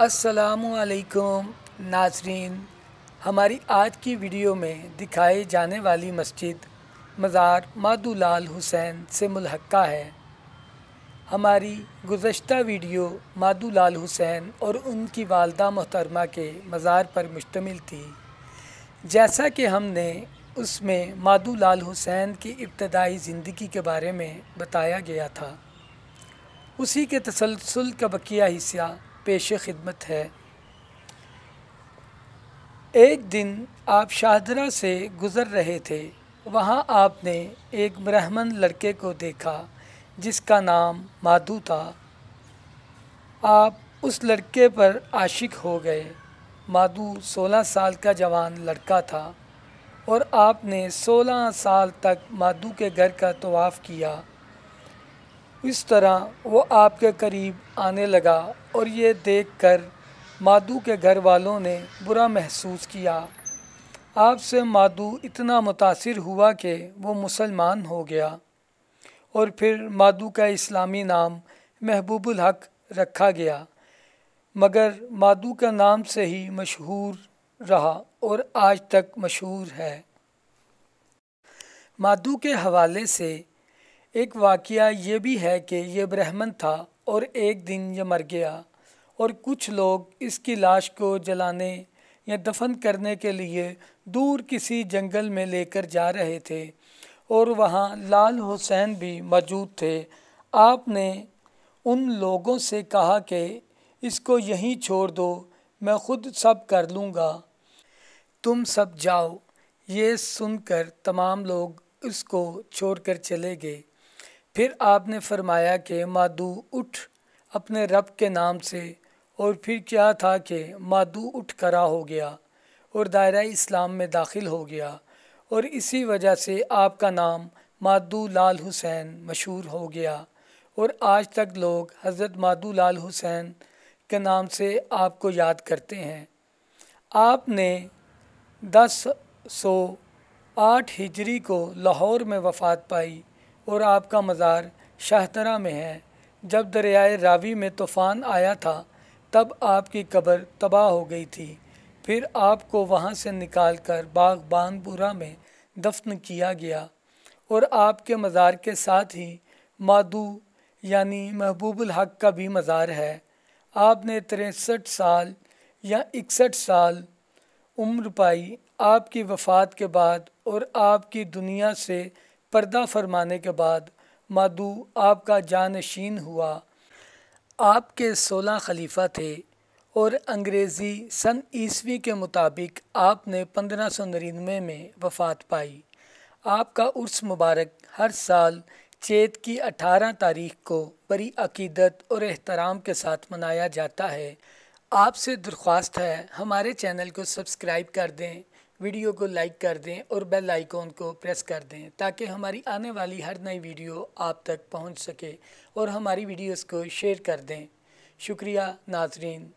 असलकुम नासरीन हमारी आज की वीडियो में दिखाई जाने वाली मस्जिद मज़ार लाल हुसैन से मुलहक़ा है हमारी गुज्त वीडियो लाल हुसैन और उनकी वालदा मोहतरमा के मज़ार पर मुश्तमिल थी जैसा कि हमने उसमें लाल हुसैन की इब्तदाई ज़िंदगी के बारे में बताया गया था उसी के तसलसल का बकिया हिस्सा पेश खिदमत है एक दिन आप शाहदरा से गुज़र रहे थे वहाँ आपने एक ब्राह्मण लड़के को देखा जिसका नाम माधु था आप उस लड़के पर आशिक हो गए माधु 16 साल का जवान लड़का था और आपने 16 साल तक माधु के घर का तोाफ़ किया इस तरह वो आपके करीब आने लगा और ये देखकर माधु के घर वालों ने बुरा महसूस किया आपसे माधु इतना मुतासर हुआ कि वो मुसलमान हो गया और फिर माधु का इस्लामी नाम महबूबुल हक रखा गया मगर माधु का नाम से ही मशहूर रहा और आज तक मशहूर है माधु के हवाले से एक वाक़ ये भी है कि यह ब्राह्मण था और एक दिन यह मर गया और कुछ लोग इसकी लाश को जलाने या दफन करने के लिए दूर किसी जंगल में लेकर जा रहे थे और वहाँ लाल हुसैन भी मौजूद थे आपने उन लोगों से कहा कि इसको यहीं छोड़ दो मैं खुद सब कर लूँगा तुम सब जाओ ये सुनकर तमाम लोग उसको छोड़कर चले गए फिर आपने फरमाया कि मादू उठ अपने रब के नाम से और फिर क्या था कि मादू उठ करा हो गया और दायरा इस्लाम में दाखिल हो गया और इसी वजह से आपका नाम मादू लाल हुसैन मशहूर हो गया और आज तक लोग हज़रत मादू लाल हुसैन के नाम से आपको याद करते हैं आपने दस सौ आठ हिजरी को लाहौर में वफ़ात पाई और आपका मज़ार शाहतरा में है जब दरियाए रावी में तूफ़ान आया था तब आपकी कब्र तबाह हो गई थी फिर आपको वहाँ से निकाल कर बागबानपुरा में दफन किया गया और आपके मज़ार के साथ ही मादू यानी महबूबुल हक का भी मज़ार है आपने तिरसठ साल या इकसठ साल उम्र पाई आपकी वफ़ात के बाद और आपकी दुनिया से पर्दा फरमाने के बाद मधु आपका जानशीन हुआ आपके सोलह खलीफा थे और अंग्रेज़ी सन ईस्वी के मुताबिक आपने पंद्रह सौ नड़िनवे में वफ़ात पाई आपका उर्स मुबारक हर साल चेत की अठारह तारीख को बड़ी अकीदत और एहतराम के साथ मनाया जाता है आपसे दरख्वास्त है हमारे चैनल को सब्सक्राइब कर दें वीडियो को लाइक कर दें और बेल आइकॉन को प्रेस कर दें ताकि हमारी आने वाली हर नई वीडियो आप तक पहुंच सके और हमारी वीडियोस को शेयर कर दें शुक्रिया नाजरीन